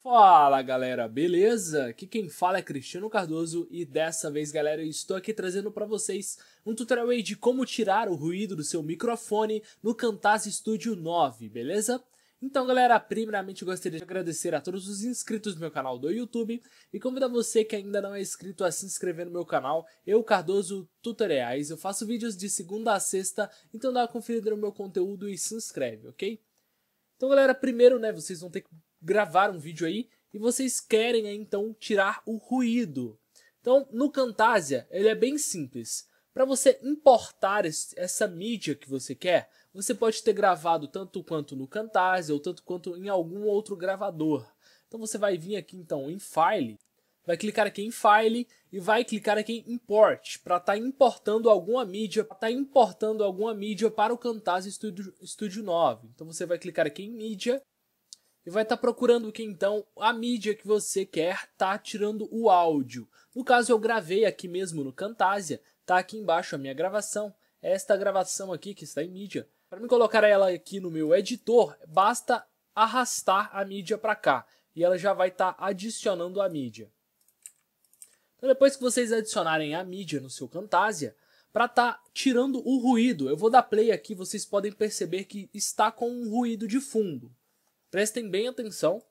Fala galera, beleza? Aqui quem fala é Cristiano Cardoso e dessa vez, galera, eu estou aqui trazendo para vocês um tutorial aí de como tirar o ruído do seu microfone no Camtasia Studio 9, beleza? Então, galera, primeiramente eu gostaria de agradecer a todos os inscritos do meu canal do YouTube e convidar você que ainda não é inscrito a se inscrever no meu canal, eu, Cardoso Tutoriais. Eu faço vídeos de segunda a sexta, então dá uma conferida no meu conteúdo e se inscreve, ok? Então, galera, primeiro, né, vocês vão ter que gravar um vídeo aí e vocês querem né, então tirar o ruído. Então, no Camtasia, ele é bem simples. Para você importar esse, essa mídia que você quer, você pode ter gravado tanto quanto no Camtasia ou tanto quanto em algum outro gravador. Então você vai vir aqui então em File, vai clicar aqui em File e vai clicar aqui em Import para estar tá importando alguma mídia, para tá importando alguma mídia para o Camtasia Studio, Studio 9. Então você vai clicar aqui em mídia e vai estar tá procurando que então a mídia que você quer tá tirando o áudio. No caso eu gravei aqui mesmo no Camtasia, tá aqui embaixo a minha gravação, é esta gravação aqui que está em mídia. Para me colocar ela aqui no meu editor, basta arrastar a mídia para cá e ela já vai estar tá adicionando a mídia. Então, depois que vocês adicionarem a mídia no seu Camtasia, para estar tá tirando o ruído, eu vou dar play aqui, vocês podem perceber que está com um ruído de fundo. Prestem bem atenção.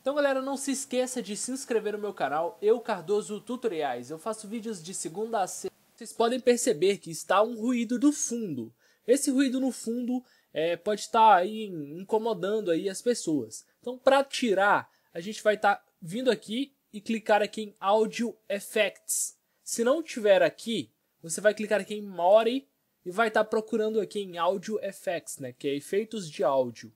Então galera, não se esqueça de se inscrever no meu canal, eu Cardoso Tutoriais. Eu faço vídeos de segunda a sexta. Vocês podem perceber que está um ruído do fundo. Esse ruído no fundo é, pode estar tá aí incomodando aí as pessoas. Então para tirar, a gente vai estar tá vindo aqui e clicar aqui em Audio Effects. Se não tiver aqui, você vai clicar aqui em More e vai estar tá procurando aqui em Audio Effects, né, que é efeitos de áudio.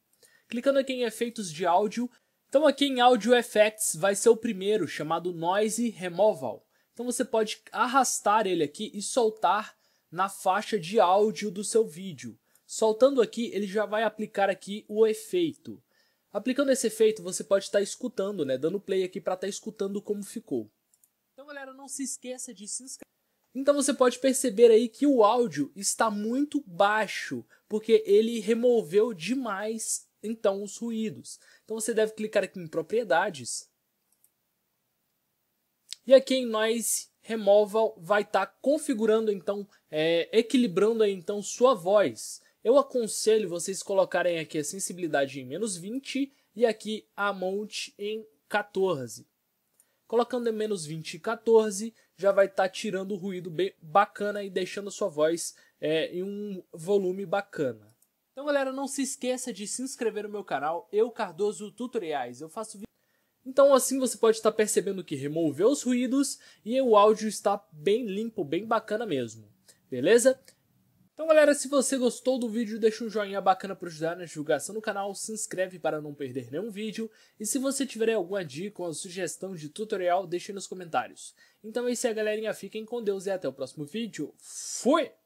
Clicando aqui em efeitos de áudio, então aqui em Audio Effects vai ser o primeiro, chamado Noise Removal. Então você pode arrastar ele aqui e soltar na faixa de áudio do seu vídeo. Soltando aqui, ele já vai aplicar aqui o efeito. Aplicando esse efeito, você pode estar tá escutando, né? Dando play aqui para estar tá escutando como ficou. Então, galera, não se esqueça de se inscrever. Então você pode perceber aí que o áudio está muito baixo, porque ele removeu demais então os ruídos. Então você deve clicar aqui em propriedades. E aqui em noise remova vai estar tá configurando então, é, equilibrando aí, então sua voz. Eu aconselho vocês colocarem aqui a sensibilidade em menos 20 e aqui a monte em 14. Colocando em menos 20 e 14, já vai estar tá tirando o ruído bem bacana e deixando a sua voz é, em um volume bacana galera, não se esqueça de se inscrever no meu canal, eu Cardoso Tutoriais. Eu faço então assim você pode estar percebendo que removeu os ruídos e o áudio está bem limpo, bem bacana mesmo, beleza? Então galera, se você gostou do vídeo, deixa um joinha bacana para ajudar na divulgação do canal, se inscreve para não perder nenhum vídeo, e se você tiver alguma dica ou sugestão de tutorial, deixe nos comentários. Então é isso aí galerinha, fiquem com Deus e até o próximo vídeo, fui!